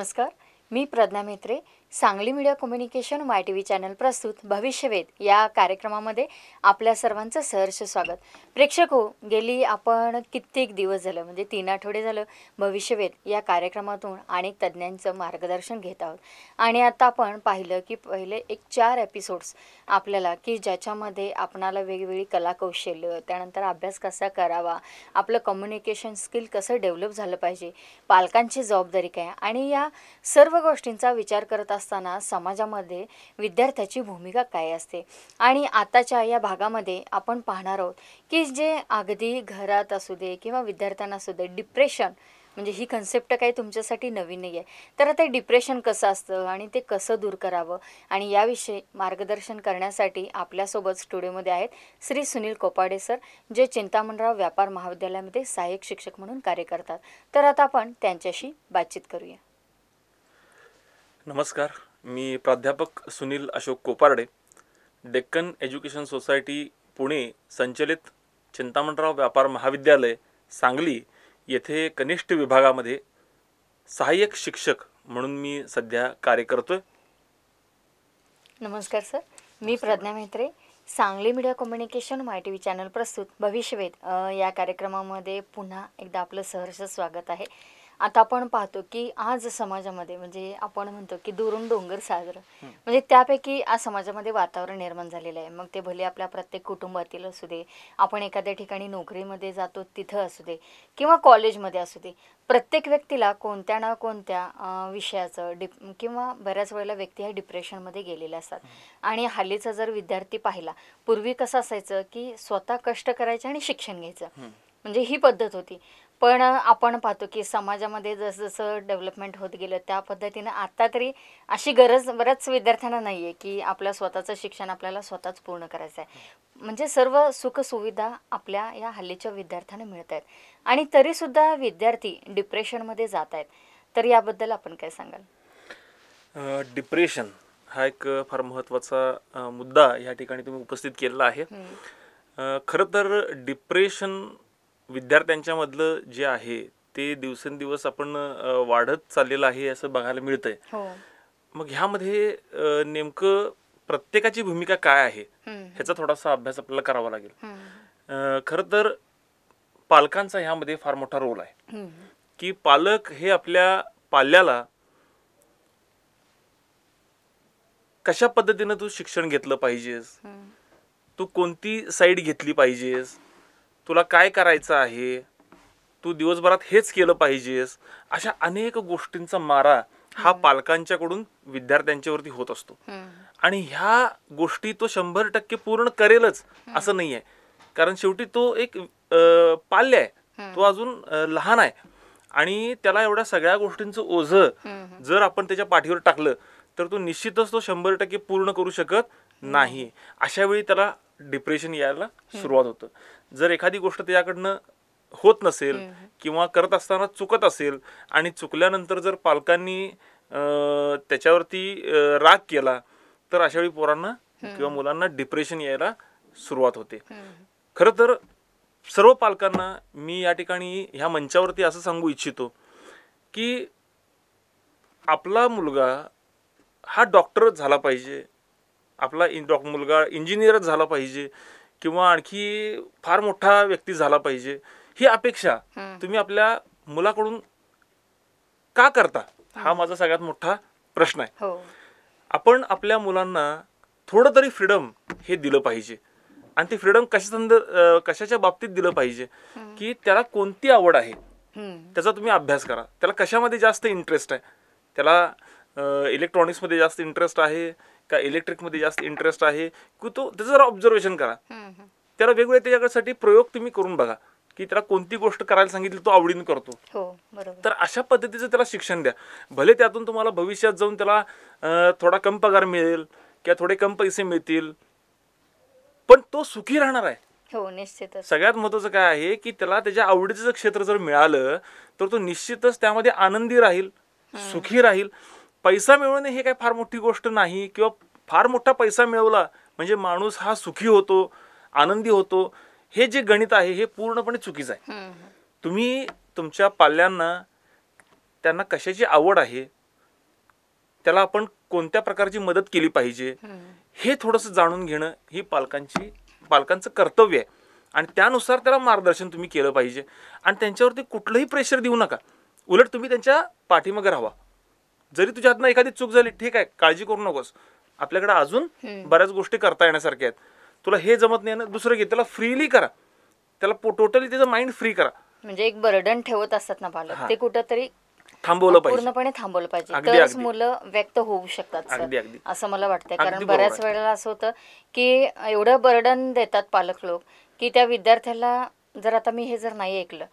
नमस्कार मी Pragya Mehtre Sangli media communication वाय टी व्ही चॅनल प्रस्तुत भविष्यवेध या कार्यक्रमामध्ये आपल्या सर्वांचं सहर्ष स्वागत प्रेक्षक हो गेली आपण कित्येक दिवस झालं म्हणजे तीन आठवडे झालं भविष्यवेध या कार्यक्रमातून अनेक तज्ज्ञांचं मार्गदर्शन घेत आहोत आणि आता आपण पाहिलं की पहिले एक चार एपिसोड्स आपल्याला की ज्याच्यामध्ये आपणाला वेगवेगळी कला कौशल्य त्यानंतर अभ्यास कसा करावा आपलं कम्युनिकेशन स्किल कसं डेव्हलप झालं पाहिजे पालकांची जबाबदारी काय आणि या सर्व गोष्टींचा विचार करत असताना समाजामध्ये विद्यार्थ्याची भूमिका काय असते आणि आताच्या या भागामध्ये आपण पाहणार आहोत की जे अगदी घरात असू दे किंवा विद्यार्थ्यांना असू दे डिप्रेशन म्हणजे ही कन्सेप्ट काही तुमच्यासाठी नवीन नाही आहे तर आता डिप्रेशन कसं असतं आणि ते कसं दूर करावं आणि याविषयी मार्गदर्शन करण्यासाठी आपल्यासोबत स्टुडिओमध्ये आहेत श्री सुनील कोपाडे सर जे चिंतामणराव व्यापार महाविद्यालयामध्ये सहाय्यक शिक्षक म्हणून कार्य करतात तर आता आपण त्यांच्याशी बातचीत करूया नमस्कार मी प्राध्यापक सुनील अशोक कोपारडे डेक्कन एज्युकेशन सोसायटी पुणे संचलित चिंतामणराव व्यापार महाविद्यालय सांगली येथे कनिष्ठ विभागामध्ये सहाय्यक शिक्षक म्हणून मी सध्या कार्य करतोय नमस्कार सर मी Pragya Mehtre Sangli media communication my T V channel प्रस्तुत भविष्यवेध या कार्यक्रमामध्ये पुन्हा एकदा आपलं सहर्ष स्वागत आहे आता आपण पाहतो की आज समाजामध्ये म्हणजे आपण म्हणतो की दुरून डोंगर साजर म्हणजे त्यापैकी आज समाजामध्ये वातावरण निर्माण झालेलं आहे मग ते भले आपल्या प्रत्येक कुटुंबातील असू दे आपण एखाद्या ठिकाणी नोकरीमध्ये जातो तिथं असू दे किंवा कॉलेजमध्ये असू दे प्रत्येक व्यक्तीला कोणत्या ना कोणत्या विषयाचं डि किंवा बऱ्याच वेळेला व्यक्ती ह्या डिप्रेशनमध्ये गेलेल्या असतात आणि हालीचा जर विद्यार्थी पाहिला पूर्वी कसं असायचं की स्वतः कष्ट करायचं आणि शिक्षण घ्यायचं म्हणजे ही पद्धत होती पण आपण पाहतो की समाजामध्ये जसं डेव्हलपमेंट होत गेलं त्या पद्धतीनं आत्ता तरी अशी गरज बऱ्याच विद्यार्थ्यांना नाही आहे की आपलं स्वतःचं शिक्षण आपल्याला स्वतःच पूर्ण करायचं आहे म्हणजे सर्व सुखसुविधा आपल्या या हल्लीच्या विद्यार्थ्यांना मिळत आहेत आणि तरीसुद्धा विद्यार्थी डिप्रेशनमध्ये जात आहेत तर याबद्दल आपण काय सांगाल डिप्रेशन हा एक फार महत्त्वाचा मुद्दा या ठिकाणी तुम्ही उपस्थित केलेला आहे खरं तर डिप्रेशन विद्यार्थ्यांच्या मधलं जे आहे ते दिवसेंदिवस आपण वाढत चाललेलं आहे असं बघायला मिळतंय हो. मग ह्यामध्ये नेमकं प्रत्येकाची भूमिका काय आहे ह्याचा थोडासा अभ्यास आपल्याला करावा लागेल खर तर पालकांचा ह्यामध्ये फार मोठा रोल आहे की पालक हे आपल्या पाल्याला कशा पद्धतीनं तू शिक्षण घेतलं पाहिजेस तू कोणती साईड घेतली पाहिजेस तुला काय करायचं आहे तू दिवसभरात हेच केलं पाहिजेस अशा अनेक गोष्टींचा मारा हा पालकांच्याकडून विद्यार्थ्यांच्यावरती होत असतो आणि ह्या गोष्टी तो शंभर टक्के पूर्ण करेलच असं नाही आहे कारण शेवटी तो एक पाल्य आहे तो अजून लहान आहे आणि त्याला एवढ्या सगळ्या गोष्टींचं ओझ जर आपण त्याच्या पाठीवर टाकलं तर तो निश्चितच तो शंभर टक्के पूर्ण करू शकत नाही अशा वेळी त्याला डिप्रेशन यायला सुरुवात होतं जर एखादी गोष्ट त्याच्याकडनं होत नसेल किंवा करत असताना चुकत असेल आणि चुकल्यानंतर जर पालकांनी त्याच्यावरती राग केला तर अशा वेळी पोरांना किंवा मुलांना डिप्रेशन यायला सुरुवात होते खरं तर सर्व पालकांना मी या ठिकाणी ह्या मंचावरती असं सांगू इच्छितो की आपला मुलगा हा डॉक्टर झाला पाहिजे आपला इन डॉक मुलगा इंजिनियरच झाला पाहिजे किंवा आणखी फार मोठा व्यक्ती झाला पाहिजे ही अपेक्षा तुम्ही आपल्या मुलाकडून का करता हा माझा सगळ्यात मोठा प्रश्न आहे हो. आपण आपल्या मुलांना थोडं तरी फ्रीडम हे दिलं पाहिजे आणि ते फ्रीडम कशा कशाच्या बाबतीत दिलं पाहिजे की त्याला कोणती आवड आहे त्याचा तुम्ही अभ्यास करा त्याला कशामध्ये जास्त इंटरेस्ट आहे त्याला इलेक्ट्रॉनिक्समध्ये जास्त इंटरेस्ट आहे का मध्ये जास्त इंटरेस्ट आहे की तो त्याचं जरा ऑब्झर्वेशन करा त्याला वेगवेगळ्या त्याच्याकडसाठी प्रयोग तुम्ही करून बघा की त्याला कोणती गोष्ट करायला सांगितली तो आवडीन करतो हो, तर अशा पद्धतीचं त्याला शिक्षण द्या भले त्यातून तुम्हाला भविष्यात जाऊन त्याला थोडा कम पगार मिळेल किंवा थोडे कम पैसे मिळतील पण तो सुखी राहणार आहे हो निश्चित सगळ्यात महत्वाचं काय आहे की त्याला त्याच्या आवडीचं क्षेत्र जर मिळालं तर तो निश्चितच त्यामध्ये आनंदी राहील सुखी राहील पैसा मिळवणे हे काय फार मोठी गोष्ट नाही किंवा फार मोठा पैसा मिळवला म्हणजे माणूस हा सुखी होतो आनंदी होतो हे जे गणित आहे हे पूर्णपणे चुकीचं आहे तुम्ही तुमच्या पाल्यांना त्यांना कशाची आवड आहे त्याला आपण कोणत्या प्रकारची मदत केली पाहिजे हे थोडंसं जाणून घेणं ही पालकांची पालकांचं कर्तव्य आहे आणि त्यानुसार त्याला मार्गदर्शन तुम्ही केलं पाहिजे आणि त्यांच्यावरती कुठलंही प्रेशर देऊ नका उलट तुम्ही त्यांच्या पाठीमागे राहा जरी तुझ्यातनं एखादी चूक झाली ठीक आहे काळजी करू नकोस आपल्याकडे अजून बऱ्याच गोष्टी करता येण्यासारख्या आहेत तुला हे जमत नाही ना दुसरं घे त्याला फ्रीली करा त्याला टोटली त्याचं माइंड फ्री करा म्हणजे एक बर्डन ठेवत असतात ना पालक ते कुठंतरी थांबवलं पाहिजे पूर्णपणे थांबवलं पाहिजे तरच मुलं व्यक्त होऊ शकतात असं मला वाटतंय कारण बऱ्याच वेळेला असं होतं की एवढं बर्डन देतात पालक लोक की त्या विद्यार्थ्याला जर आता मी हे जर नाही ऐकलं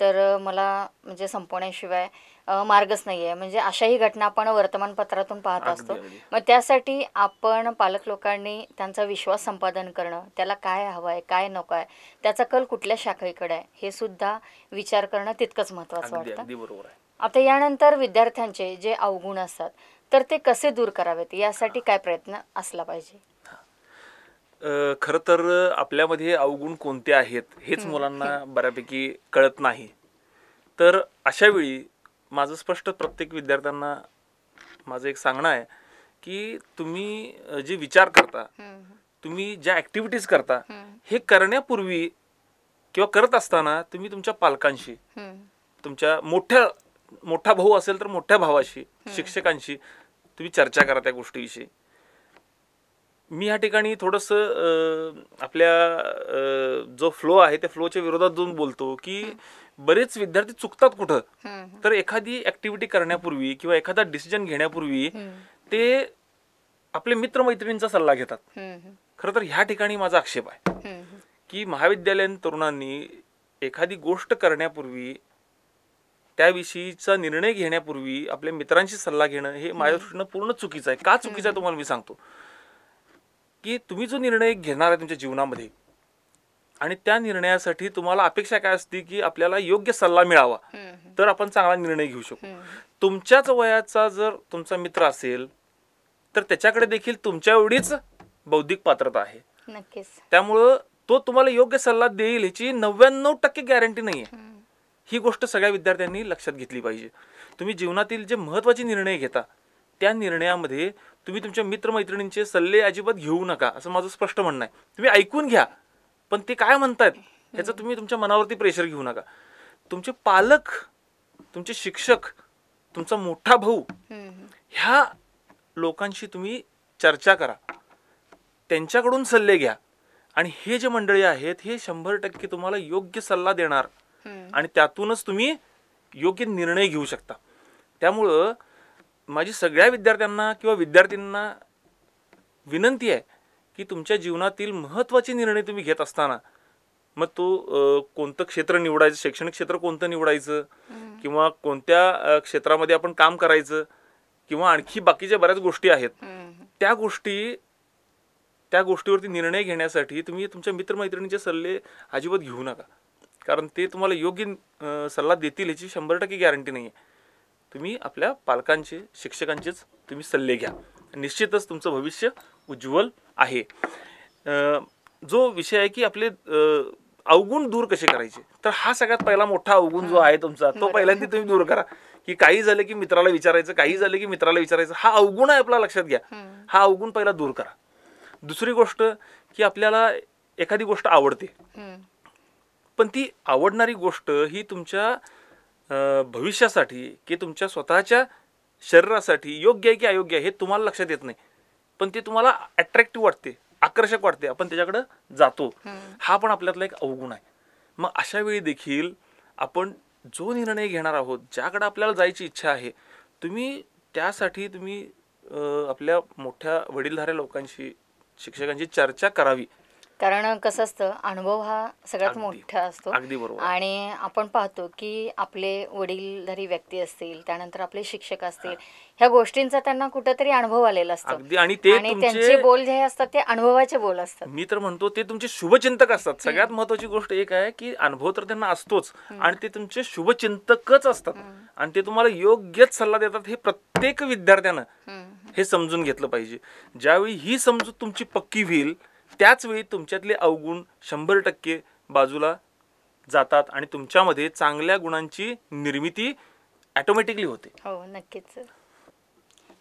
तर मला म्हणजे संपवण्याशिवाय मार्गच नाही आहे म्हणजे अशाही घटना आपण वर्तमानपत्रातून पाहत असतो मग त्यासाठी आपण पालक लोकांनी त्यांचा विश्वास संपादन करणं त्याला काय हवं आहे काय नको आहे त्याचा कल कुठल्या शाखेकडे आहे हे सुद्धा विचार करणं तितकंच महत्त्वाचं वाटतं आता यानंतर विद्यार्थ्यांचे जे अवगुण असतात तर ते कसे दूर करावेत यासाठी काय प्रयत्न असला पाहिजे खरं तर आपल्यामध्ये अवगुण कोणते आहेत हेच मुलांना बऱ्यापैकी कळत नाही तर अशा वेळी माझं स्पष्ट प्रत्येक विद्यार्थ्यांना माझं एक सांगणं आहे की तुम्ही जे विचार करता तुम्ही ज्या ऍक्टिव्हिटीज करता हे करण्यापूर्वी किंवा करत असताना तुम्ही तुमच्या पालकांशी तुमच्या मोठ्या मोठा भाऊ असेल तर मोठ्या भावाशी शिक्षकांशी तुम्ही चर्चा करा त्या गोष्टीविषयी मी ह्या ठिकाणी थोडस आपल्या जो फ्लो आहे त्या फ्लोच्या विरोधात जाऊन बोलतो की बरेच विद्यार्थी चुकतात कुठं तर एखादी ऍक्टिव्हिटी करण्यापूर्वी किंवा एखादा डिसिजन घेण्यापूर्वी ते आपले मित्रमैत्रिणींचा सल्ला घेतात खर तर ह्या ठिकाणी माझा आक्षेप आहे की महाविद्यालयीन तरुणांनी एखादी गोष्ट करण्यापूर्वी त्याविषयीचा निर्णय घेण्यापूर्वी आपल्या मित्रांशी सल्ला घेणं हे माझ्या दृष्टीनं पूर्ण चुकीचं आहे का चुकीचं आहे तुम्हाला मी सांगतो की तुम्ही जो निर्णय घेणार आहे तुमच्या जीवनामध्ये आणि त्या निर्णयासाठी तुम्हाला अपेक्षा काय असते की आपल्याला योग्य सल्ला मिळावा तर आपण चांगला निर्णय घेऊ शकतो तुमच्याच वयाचा जर तुमचा मित्र असेल तर त्याच्याकडे देखील तुमच्या एवढीच बौद्धिक पात्रता आहे त्यामुळं तो तुम्हाला योग्य सल्ला देईल ह्याची नव्याण्णव टक्के गॅरंटी नाही आहे ही गोष्ट सगळ्या विद्यार्थ्यांनी लक्षात घेतली पाहिजे तुम्ही जीवनातील जे महत्त्वाचे निर्णय घेता त्या निर्णयामध्ये तुम्ही तुमच्या मित्रमैत्रिणींचे सल्ले अजिबात घेऊ नका असं माझं स्पष्ट म्हणणं आहे तुम्ही ऐकून घ्या पण ते काय म्हणतात ह्याचं तुम्ही तुमच्या मनावरती प्रेशर घेऊ नका तुमचे पालक तुमचे शिक्षक तुमचा मोठा भाऊ ह्या लोकांशी तुम्ही चर्चा करा त्यांच्याकडून सल्ले घ्या आणि हे जे मंडळी आहेत हे शंभर टक्के तुम्हाला योग्य सल्ला देणार आणि त्यातूनच तुम्ही योग्य निर्णय घेऊ शकता त्यामुळं माझी सगळ्या विद्यार्थ्यांना किंवा विद्यार्थ्यांना विनंती आहे की तुमच्या जीवनातील महत्त्वाचे निर्णय तुम्ही घेत असताना मग तो कोणतं क्षेत्र निवडायचं शैक्षणिक क्षेत्र कोणतं निवडायचं किंवा कोणत्या क्षेत्रामध्ये आपण काम करायचं किंवा आणखी बाकीच्या बऱ्याच गोष्टी आहेत त्या गोष्टी त्या गोष्टीवरती निर्णय घेण्यासाठी तुम्ही तुमच्या मित्रमैत्रिणीचे सल्ले अजिबात घेऊ नका कारण ते तुम्हाला योग्य सल्ला देतील याची शंभर टक्के गॅरंटी नाही आहे तुम्ही आपल्या पालकांचे शिक्षकांचेच तुम्ही सल्ले घ्या निश्चितच तुमचं भविष्य उज्ज्वल आहे जो विषय आहे की आपले अवगुण दूर कसे करायचे तर हा सगळ्यात पहिला मोठा अवगुण जो आहे तुमचा तो पहिल्यांदा तुम्ही दूर करा की काही झालं की मित्राला विचारायचं काही झालं की मित्राला विचारायचं हा अवगुण आहे आपला लक्षात घ्या हा अवगुण पहिला दूर करा दुसरी गोष्ट की आपल्याला एखादी गोष्ट आवडते पण ती आवडणारी गोष्ट ही तुमच्या भविष्यासाठी की तुमच्या स्वतःच्या शरीरासाठी योग्य आहे की अयोग्य आहे हे तुम्हाला लक्षात येत नाही पण ते तुम्हाला अट्रॅक्टिव्ह वाटते आकर्षक वाटते आपण त्याच्याकडे जातो हा पण आपल्यातला एक अवगुण आहे मग अशा वेळी देखील आपण जो निर्णय घेणार आहोत ज्याकडे आपल्याला जायची इच्छा आहे तुम्ही त्यासाठी तुम्ही आपल्या मोठ्या वडीलधाऱ्या लोकांशी शिक्षकांची चर्चा करावी कारण कसं असतं अनुभव हा सगळ्यात मोठा असतो अगदी बरोबर आणि आपण पाहतो की आपले वडीलधारी व्यक्ती असतील त्यानंतर आपले शिक्षक असतील ह्या गोष्टींचा त्यांना कुठेतरी अनुभव आलेला असतो आणि त्यांचे बोल जे असतात ते अनुभवाचे बोल असतात मी तर म्हणतो ते तुमचे शुभचिंतक असतात सगळ्यात महत्वाची गोष्ट एक आहे की अनुभव तर त्यांना असतोच आणि ते तुमचे शुभचिंतकच असतात आणि ते तुम्हाला योग्यच सल्ला देतात हे प्रत्येक विद्यार्थ्यानं हे समजून घेतलं पाहिजे ज्यावेळी ही समजूत तुमची पक्की होईल त्याचवेळी तुमच्यातले अवगुण शंभर टक्के बाजूला जातात आणि तुमच्यामध्ये चांगल्या गुणांची निर्मिती ॲटोमॅटिकली होते हो नक्कीच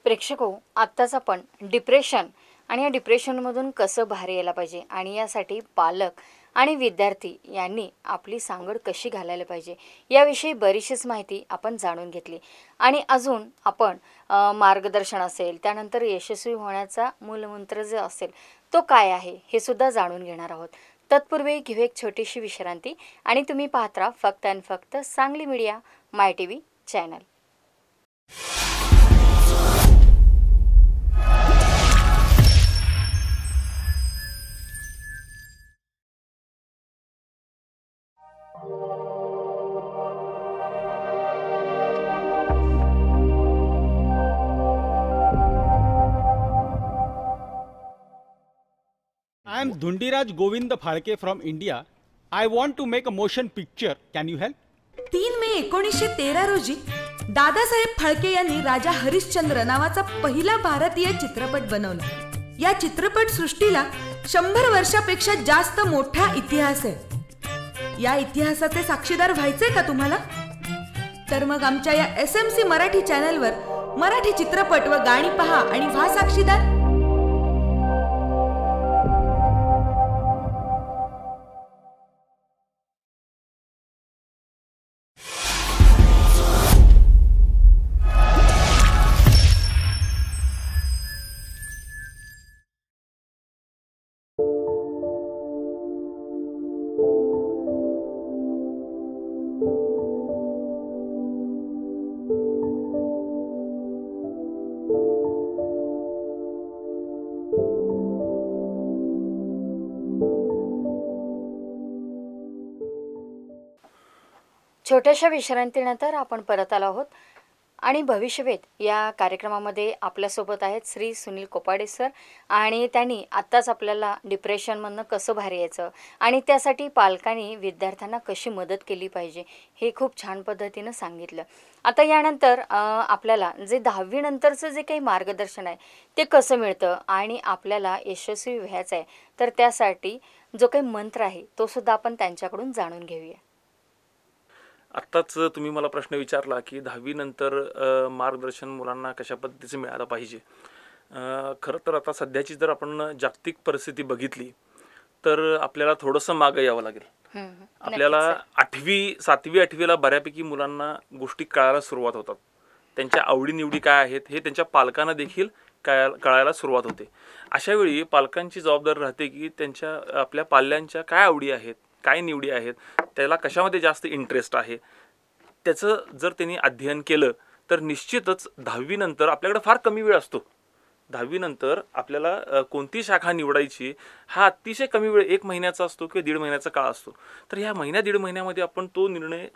प्रेक्षक हो आत्ताच आपण डिप्रेशन आणि या डिप्रेशनमधून कसं बाहेर यायला पाहिजे आणि यासाठी पालक आणि विद्यार्थी यांनी आपली सांगड कशी घालायला पाहिजे याविषयी बरीचशीच माहिती आपण जाणून घेतली आणि अजून आपण मार्गदर्शन असेल त्यानंतर यशस्वी होण्याचा मूलमंत्र जे असेल तो काय आहे हे सुद्धा जाणून घेणार आहोत तत्पूर्वी घेऊ एक छोटीशी विश्रांती आणि तुम्ही पाहत राहा फक्त आणि फक्त Sangli media my T V channel Dhundiraj Govind Phalke from India I want to make a motion picture can you help तीन मे एकोणीसशे तेरा रोजी दादासाहेब फाळके यांनी राजा हरिश्चंद्र नावाचा पहिला भारतीय चित्रपट बनवला या चित्रपट सृष्टीला शंभर वर्षापेक्षा जास्त मोठा इतिहास आहे या इतिहासाचे साक्षीदार व्हायचे का तुम्हाला तर मग आमच्या या एस एम सी मराठी चॅनलवर मराठी चित्रपट व गाणी पहा आणि व्हा साक्षीदार छोट्याशा विश्रांतीनंतर आपण परत आलो आहोत आणि भविष्यवेध या कार्यक्रमामध्ये आपल्यासोबत आहेत श्री सुनील कोपाडे सर आणि त्यांनी आत्ताच आपल्याला डिप्रेशनमधनं कसं भारी यायचं आणि त्यासाठी पालकांनी विद्यार्थ्यांना कशी मदत केली पाहिजे हे खूप छान पद्धतीनं सांगितलं आता यानंतर आपल्याला जे दहावीनंतरचं जे काही मार्गदर्शन आहे ते कसं मिळतं आणि आपल्याला यशस्वी व्हायचं आहे तर त्यासाठी जो काही मंत्र आहे तो सुद्धा आपण त्यांच्याकडून जाणून घेऊया आत्ताच तुम्ही मला प्रश्न विचारला की दहावीनंतर मार्गदर्शन मुलांना कशा पद्धतीचं मिळालं पाहिजे खरं तर आता सध्याची जर आपण जागतिक परिस्थिती बघितली तर आपल्याला थोडंसं मागं यावं लागेल आपल्याला आठवी सातवी आठवीला बऱ्यापैकी मुलांना गोष्टी कळायला सुरुवात होतात त्यांच्या आवडीनिवडी काय आहेत हे त्यांच्या पालकांना देखील कळायला कळायला सुरुवात होते अशावेळी पालकांची जबाबदारी राहते की त्यांच्या आपल्या पाल्यांच्या काय आवडी आहेत काय निवडी आहेत त्याला कशामध्ये जास्त इंटरेस्ट आहे त्याचं जर त्यांनी अध्ययन केलं तर निश्चितच दहावीनंतर आपल्याकडे फार कमी वेळ असतो दहावीनंतर आपल्याला कोणती शाखा निवडायची हा अतिशय कमी वेळ एक महिन्याचा असतो किंवा दीड महिन्याचा काळ असतो तर ह्या महिन्या दीड महिन्यामध्ये आपण तो निर्णय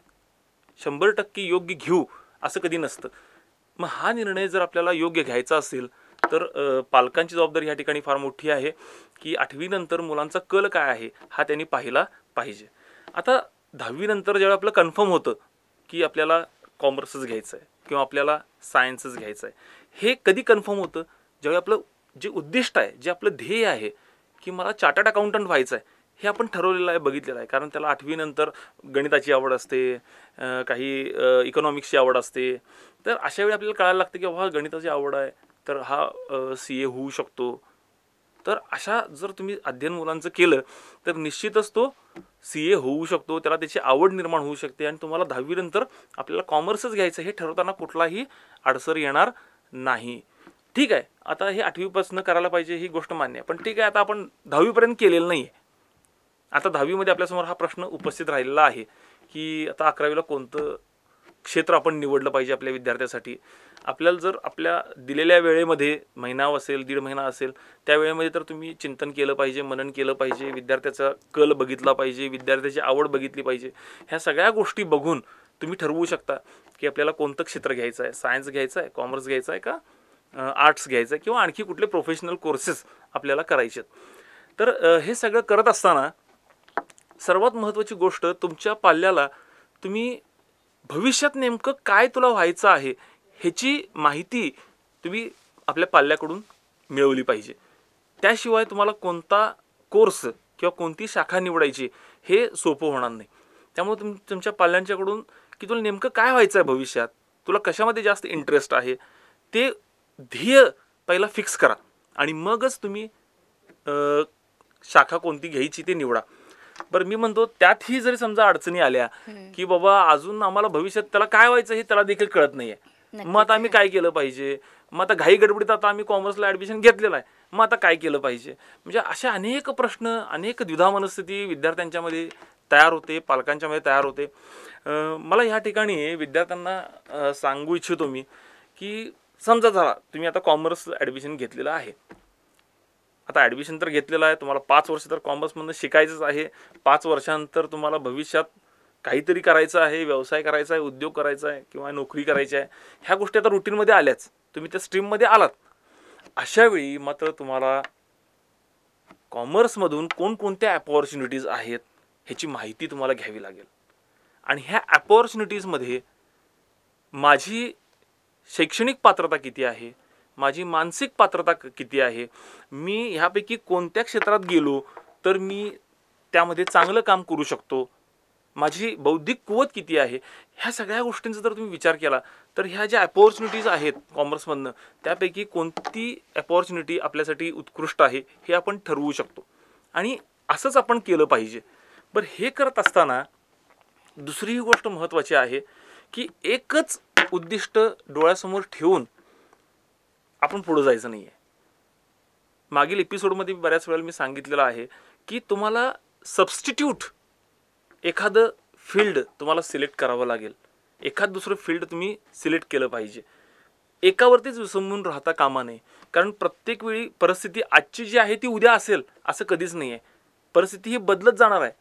शंभर टक्के योग्य घेऊ असं कधी नसतं मग हा निर्णय जर आपल्याला योग्य घ्यायचा असेल तर पालकांची जबाबदारी ह्या ठिकाणी फार मोठी आहे की आठवीनंतर मुलांचा कल काय आहे हा त्यांनी पाहिला पाहिजे आता दहावीनंतर ज्यावेळी आपलं कन्फर्म होतं की आपल्याला कॉमर्सच घ्यायचं आहे किंवा आपल्याला सायन्सच घ्यायचं आहे हे कधी कन्फर्म होतं ज्यावेळी आपलं जे उद्दिष्ट आहे जे आपलं ध्येय आहे की मला चार्टर्ड अकाउंटंट व्हायचं आहे हे आपण ठरवलेलं आहे बघितलेलं आहे कारण त्याला आठवीनंतर गणिताची आवड असते काही इकॉनॉमिक्सची आवड असते तर अशा वेळी आपल्याला कळायला लागतं की बाबा गणिताची आवड आहे तर हा सी ए होऊ शकतो तर अशा जर तुम्ही अध्ययन मुलांचं केलं तर निश्चितच तो सी ए होऊ शकतो त्याला त्याची आवड निर्माण होऊ शकते आणि तुम्हाला दहावीनंतर आपल्याला कॉमर्सच घ्यायचं हे ठरवताना कुठलाही अडसर येणार नाही ठीक आहे आता हे आठवीपासून करायला पाहिजे ही गोष्ट मान्य आहे पण ठीक आहे आता आपण दहावीपर्यंत केलेलं नाही आहे आता दहावीमध्ये आपल्यासमोर हा प्रश्न उपस्थित राहिलेला आहे की आता अकरावीला कोणतं क्षेत्र आपण निवडलं पाहिजे आपल्या विद्यार्थ्यासाठी आपल्याला जर आपल्या दिलेल्या वेळेमध्ये महिना असेल दीड महिना असेल त्या वेळेमध्ये तर तुम्ही चिंतन केलं पाहिजे मनन केलं पाहिजे विद्यार्थ्याचा कल बघितला पाहिजे विद्यार्थ्याची आवड बघितली पाहिजे ह्या सगळ्या गोष्टी बघून तुम्ही ठरवू शकता की आपल्याला कोणतं क्षेत्र घ्यायचं आहे सायन्स घ्यायचं आहे कॉमर्स घ्यायचं आहे का आर्ट्स घ्यायचं आहे किंवा आणखी कुठले प्रोफेशनल कोर्सेस आपल्याला करायचे आहेत तर हे सगळं करत असताना सर्वात महत्त्वाची गोष्ट तुमच्या पाल्याला तुम्ही भविष्यात नेमकं काय तुला व्हायचं आहे ह्याची माहिती तुम्ही आपल्या पाल्याकडून मिळवली पाहिजे त्याशिवाय तुम्हाला कोणता कोर्स किंवा कोणती शाखा निवडायची हे सोपं होणार नाही त्यामुळे तुम तुमच्या पाल्यांच्याकडून की तुला नेमकं काय व्हायचं आहे भविष्यात तुला कशामध्ये जास्त इंटरेस्ट आहे ते ध्येय पहिला फिक्स करा आणि मगच तुम्ही शाखा कोणती घ्यायची ते निवडा बरं मी म्हणतो त्यातही जरी समजा अडचणी आल्या की बाबा अजून आम्हाला भविष्यात त्याला काय व्हायचं हे त्याला देखील कळत नाहीये मग आता आम्ही काय केलं पाहिजे मग आता घाई गडबडीत आता आम्ही कॉमर्सला ऍडमिशन घेतलेलं आहे मग आता काय केलं पाहिजे म्हणजे असे अनेक प्रश्न अनेक द्विधा मनस्थिती विद्यार्थ्यांच्यामध्ये तयार होते पालकांच्यामध्ये तयार होते मला ह्या ठिकाणी विद्यार्थ्यांना सांगू इच्छितो मी की समजा झाला तुम्ही आता कॉमर्स ऍडमिशन घेतलेलं आहे आता ॲडमिशन तर घेतलेलं आहे तुम्हाला पाच वर्ष तर कॉमर्समधनं शिकायचंच आहे पाच वर्षानंतर तुम्हाला भविष्यात काहीतरी करायचं आहे व्यवसाय करायचा आहे उद्योग करायचा आहे किंवा नोकरी करायची आहे ह्या गोष्टी आता रुटीनमध्ये आल्याच तुम्ही त्या स्ट्रीममध्ये आलात अशावेळी मात्र तुम्हाला कॉमर्समधून कोणकोणत्या ॲपॉर्च्युनिटीज आहेत ह्याची माहिती तुम्हाला घ्यावी लागेल आणि ह्या ॲपॉर्च्युनिटीजमध्ये माझी शैक्षणिक पात्रता किती आहे माझी मानसिक पात्रता किती आहे मी ह्यापैकी कोणत्या क्षेत्रात गेलो तर मी त्यामध्ये चांगलं काम करू शकतो माझी बौद्धिक कुवत किती आहे ह्या सगळ्या गोष्टींचा जर तुम्ही विचार केला तर ह्या ज्या अपॉर्च्युनिटीज आहेत कॉमर्समधनं त्यापैकी कोणती अपॉर्च्युनिटी आपल्यासाठी उत्कृष्ट आहे हे आपण ठरवू शकतो आणि असंच आपण केलं पाहिजे बरं हे करत असताना दुसरी ही गोष्ट महत्त्वाची आहे की एकच उद्दिष्ट डोळ्यासमोर ठेवून आपण पुढं जायचं नाही आहे मागील एपिसोडमध्ये बऱ्याच वेळेला मी सांगितलेलं आहे की तुम्हाला सबस्टिट्यूट एखादं फील्ड तुम्हाला सिलेक्ट करावं लागेल एखाद दुसरं फील्ड तुम्ही सिलेक्ट केलं पाहिजे एकावरतीच विसंबून राहता कामा नये कारण प्रत्येक वेळी परिस्थिती आजची जी आहे ती उद्या असेल असं कधीच नाही आहे परिस्थिती ही बदलत जाणार आहे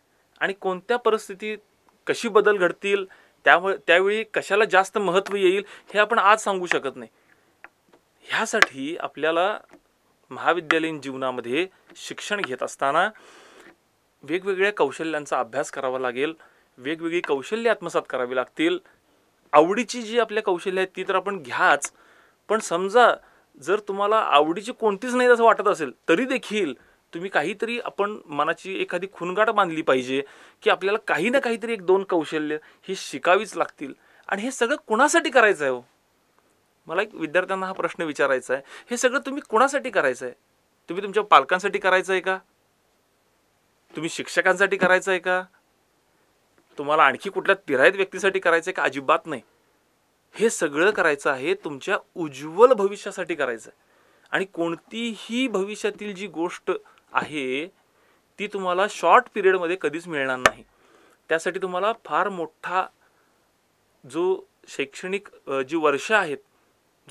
आणि कोणत्या परिस्थितीत कशी बदल घडतील त्यामुळे त्यावेळी कशाला जास्त महत्त्व येईल हे आपण आज सांगू शकत नाही ह्यासाठी आपल्याला महाविद्यालयीन जीवनामध्ये शिक्षण घेत असताना वेगवेगळ्या कौशल्यांचा अभ्यास करावा लागेल वेगवेगळी कौशल्य आत्मसात करावी लागतील आवडीची जी आपल्या कौशल्य आहेत ती तर आपण घ्याच पण समजा जर तुम्हाला आवडीची कोणतीच नाही असं वाटत असेल तरी देखील तुम्ही काहीतरी आपण मनाची एखादी खुणगाट बांधली पाहिजे की आपल्याला काही ना काहीतरी एक दोन कौशल्य ही शिकावीच लागतील आणि हे सगळं कुणासाठी करायचं आहे हो मला एक विद्यार्थ्यांना हा प्रश्न विचारायचा आहे हे सगळं तुम्ही कोणासाठी करायचं आहे तुम्ही तुमच्या पालकांसाठी करायचं आहे का तुम्ही शिक्षकांसाठी करायचं आहे का तुम्हाला आणखी कुठल्या तिरायत व्यक्तीसाठी करायचं आहे का अजिबात नाही हे सगळं करायचं आहे तुमच्या उज्ज्वल भविष्यासाठी करायचं आहे आणि कोणतीही भविष्यातील जी गोष्ट आहे ती तुम्हाला शॉर्ट पिरियडमध्ये कधीच मिळणार नाही त्यासाठी तुम्हाला फार मोठा जो शैक्षणिक जी वर्ष आहेत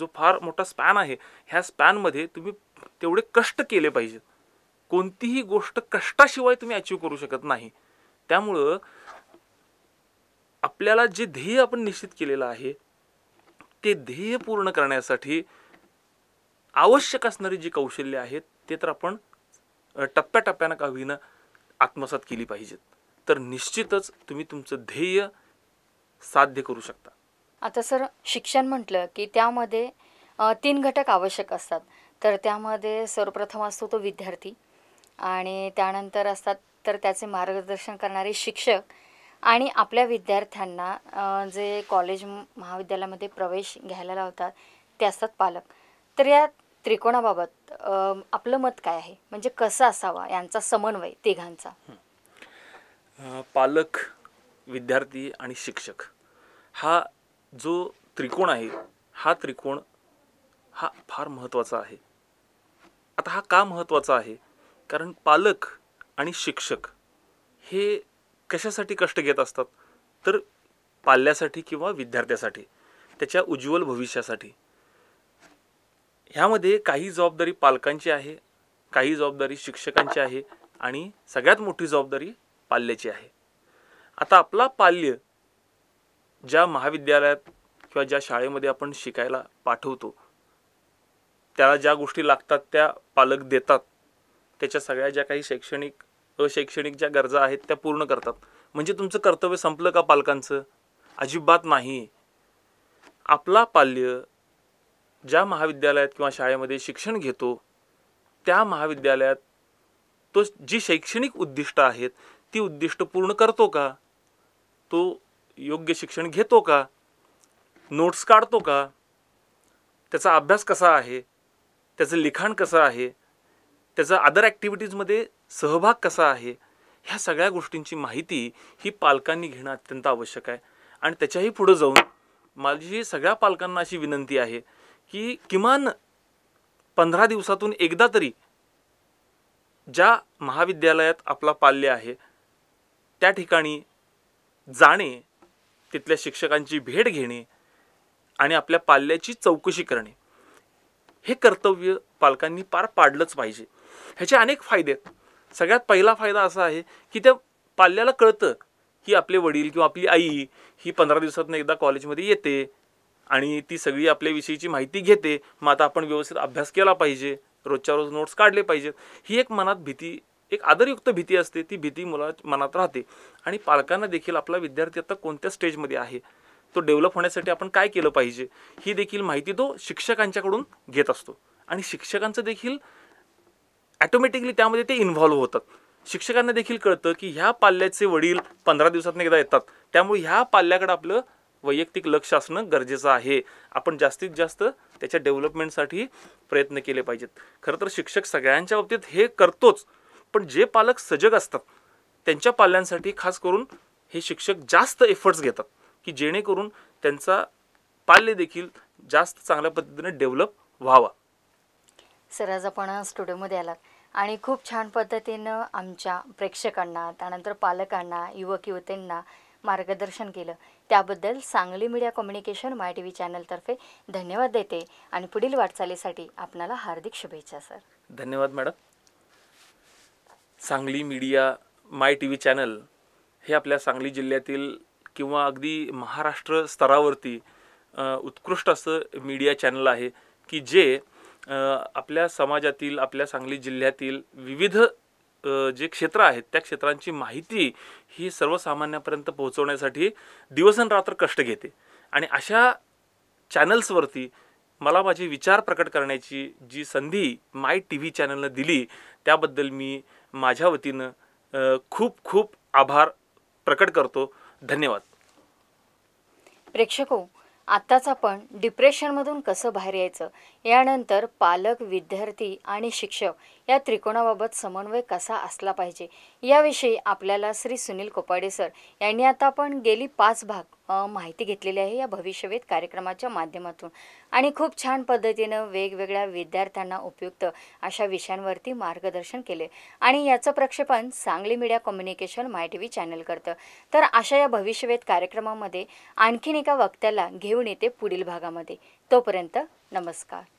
जो फार मोठा स्पॅन आहे ह्या स्पॅनमध्ये तुम्ही तेवढे कष्ट केले पाहिजेत कोणतीही गोष्ट कष्टाशिवाय तुम्ही अचीव करू शकत नाही त्यामुळं आपल्याला जे ध्येय आपण निश्चित केलेलं आहे ते ध्येय पूर्ण करण्यासाठी आवश्यक असणारी जी कौशल्य आहेत ते तर आपण टप्प्याटप्प्यानं का होईना आत्मसात केली पाहिजेत तर निश्चितच तुम्ही तुमचं ध्येय साध्य करू शकता आता सर शिक्षण म्हटलं की त्यामध्ये तीन घटक आवश्यक असतात तर त्यामध्ये सर्वप्रथम असतो तो विद्यार्थी आणि त्यानंतर असतात तर त्याचे मार्गदर्शन करणारे शिक्षक आणि आपल्या विद्यार्थ्यांना जे कॉलेज महाविद्यालयामध्ये प्रवेश घ्यायला लावतात ते असतात पालक तर या त्रिकोणाबाबत आपलं मत काय आहे म्हणजे कसं असावा यांचा समन्वय तिघांचा पालक विद्यार्थी आणि शिक्षक हा जो त्रिकोण आहे हा त्रिकोण हा फार महत्त्वाचा आहे आता हा का महत्त्वाचा आहे कारण पालक आणि शिक्षक हे कशासाठी कष्ट घेत असतात तर पाल्यासाठी किंवा विद्यार्थ्यासाठी त्याच्या उज्ज्वल भविष्यासाठी ह्यामध्ये काही जबाबदारी पालकांची आहे काही जबाबदारी शिक्षकांची आहे आणि सगळ्यात मोठी जबाबदारी पाल्याची आहे आता आपला पाल्य ज्या महाविद्यालयात किंवा ज्या शाळेमध्ये आपण शिकायला पाठवतो त्याला ज्या गोष्टी लागतात त्या पालक देतात त्याच्या सगळ्या ज्या काही शैक्षणिक अशैक्षणिक ज्या गरजा आहेत त्या पूर्ण करतात म्हणजे तुमचं कर्तव्य संपलं का पालकांचं अजिबात नाही आपला पाल्य ज्या महाविद्यालयात किंवा शाळेमध्ये शिक्षण घेतो त्या महाविद्यालयात तो जी शैक्षणिक उद्दिष्ट आहेत ती उद्दिष्ट पूर्ण करतो का तो योग्य शिक्षण घेतो का नोट्स काढतो का त्याचा अभ्यास कसा आहे त्याचं लिखाण कसं आहे त्याचा अदर ॲक्टिव्हिटीजमध्ये सहभाग कसा आहे ह्या सगळ्या गोष्टींची माहिती ही पालकांनी घेणं अत्यंत आवश्यक आहे आणि त्याच्याही पुढं जाऊन माझी सगळ्या पालकांना अशी विनंती आहे की किमान पंधरा दिवसातून एकदा तरी ज्या महाविद्यालयात आपला पाल्य आहे त्या ठिकाणी जाणे तिथल्या शिक्षकांची भेट घेणे आणि आपल्या पाल्याची चौकशी करणे हे कर्तव्य पालकांनी पार पाडलंच पाहिजे ह्याचे अनेक फायदे आहेत सगळ्यात पहिला फायदा असा आहे की त्या पाल्याला कळतं की आपले वडील किंवा आपली आई ही पंधरा दिवसातून एकदा कॉलेजमध्ये येते आणि ती सगळी आपल्याविषयीची माहिती घेते मग आता आपण व्यवस्थित अभ्यास केला पाहिजे रोजच्या रोज नोट्स काढले पाहिजेत ही एक मनात भीती एक आदरयुक्त भीती असते ती भीती मुला मनात राहते आणि पालकांना देखील आपला विद्यार्थी आता कोणत्या स्टेजमध्ये आहे तो डेव्हलप होण्यासाठी आपण काय केलं पाहिजे ही देखील माहिती तो शिक्षकांच्याकडून घेत असतो आणि शिक्षकांचं देखील ॲटोमॅटिकली त्यामध्ये ते इन्व्हॉल्व्ह होतात शिक्षकांना देखील कळतं की ह्या पाल्याचे वडील पंधरा दिवसातून एकदा येतात त्यामुळे ह्या पाल्याकडे आपलं वैयक्तिक लक्ष असणं गरजेचं आहे आपण जास्तीत जास्त त्याच्या डेव्हलपमेंटसाठी प्रयत्न केले पाहिजेत खरं तर शिक्षक सगळ्यांच्या बाबतीत हे करतोच पण जे पालक सजग असतात त्यांच्या पाल्यांसाठी खास करून हे शिक्षक जास्त एफर्ट्स घेतात की जेणेकरून त्यांचा पाल्य देखील जास्त चांगल्या पद्धतीने डेव्हलप व्हावा सर आज आपण स्टुडिओमध्ये आलात आणि खूप छान पद्धतीनं आमच्या प्रेक्षकांना त्यानंतर पालकांना युवक युवतींना मार्गदर्शन केलं त्याबद्दल Sangli media communication my T V चॅनलतर्फे धन्यवाद देते आणि पुढील वाटचालीसाठी आपणाला हार्दिक शुभेच्छा सर धन्यवाद madam Sangli media my T V channel हे आपल्या सांगली जिल्ह्यातील किंवा अगदी महाराष्ट्र स्तरावरती उत्कृष्ट असं मीडिया चॅनल आहे की जे आपल्या समाजातील आपल्या सांगली जिल्ह्यातील विविध जे क्षेत्र आहेत त्या क्षेत्रांची माहिती ही सर्वसामान्यापर्यंत पोहोचवण्यासाठी दिवसनरात्र कष्ट घेते आणि अशा चॅनल्सवरती मला माझे विचार प्रकट करण्याची जी संधी माय टी व्ही चॅनलनं दिली त्याबद्दल मी माझ्या वतीनं खूप खूप आभार प्रकट करतो धन्यवाद प्रेक्षको आत्ताच आपण डिप्रेशनमधून कसं बाहेर यायचं यानंतर पालक विद्यार्थी आणि शिक्षक या त्रिकोणाबाबत समन्वय कसा असला पाहिजे याविषयी आपल्याला श्री सुनील कोपाडे सर यांनी आता आपण गेली पाच भाग माहिती घेतलेली आहे या भविष्यवेध कार्यक्रमाच्या माध्यमातून आणि खूप छान पद्धतीनं वेगवेगळ्या विद्यार्थ्यांना उपयुक्त अशा विषयांवरती मार्गदर्शन केले आणि याचं प्रक्षेपण Sangli media communication my T V channel करतं तर अशा या भविष्यवेध कार्यक्रमामध्ये आणखीन एका वक्त्याला घेऊन येते पुढील भागामध्ये तोपर्यंत नमस्कार